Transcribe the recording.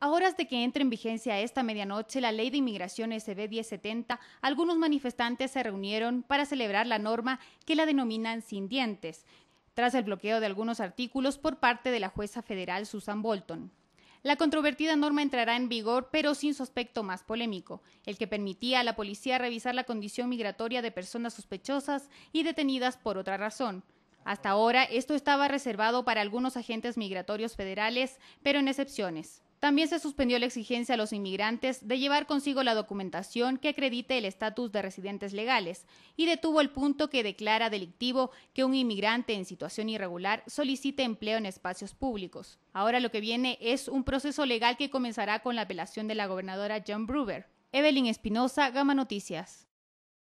A horas de que entre en vigencia esta medianoche la ley de inmigración SB 1070, algunos manifestantes se reunieron para celebrar la norma que la denominan sin dientes, tras el bloqueo de algunos artículos por parte de la jueza federal Susan Bolton. La controvertida norma entrará en vigor, pero sin sospecto más polémico, el que permitía a la policía revisar la condición migratoria de personas sospechosas y detenidas por otra razón. Hasta ahora esto estaba reservado para algunos agentes migratorios federales, pero en excepciones. También se suspendió la exigencia a los inmigrantes de llevar consigo la documentación que acredite el estatus de residentes legales y detuvo el punto que declara delictivo que un inmigrante en situación irregular solicite empleo en espacios públicos. Ahora lo que viene es un proceso legal que comenzará con la apelación de la gobernadora John Bruber. Evelyn Espinosa, Gama Noticias.